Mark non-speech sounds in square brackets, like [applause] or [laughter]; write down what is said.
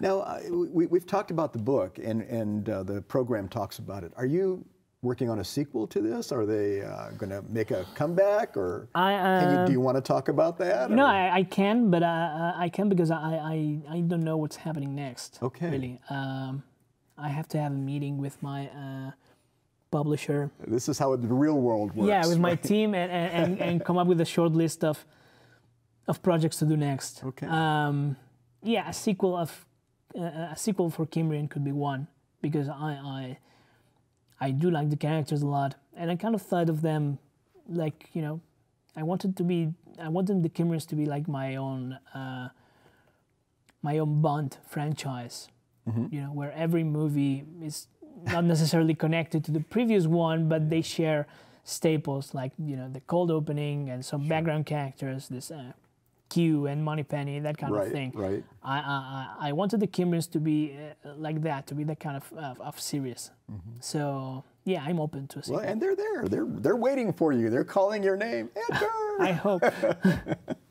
Now, uh, we, have talked about the book, and, and uh, the program talks about it. Are you working on a sequel to this? Are they uh, going to make a comeback, or I, you, do you um, want to talk about that? No, I, I, can, but I, uh, uh, I can because I, I, I don't know what's happening next. Okay. Really, um, I have to have a meeting with my publisher. This is how the real world works. Yeah, with my right? team and, and, and, come up with a short list of of projects to do next. Okay. Um, yeah, a sequel of a sequel for Kimrian could be one because I I I do like the characters a lot, and I kind of thought of them like you know I wanted to be I wanted the Kimrians to be like my own uh, my own Bond franchise, mm-hmm. you know, where every movie is not necessarily connected to the previous one, but they share staples like you know the cold opening and some sure. background characters, this uh, Q and penny, that kind right, of thing. Right. I, I I wanted the Kimberlings to be uh, like that, to be that kind of of, of serious. Mm-hmm. So yeah, I'm open to. Well, and they're there. They're they're waiting for you. They're calling your name. Enter. [laughs] I hope. [laughs]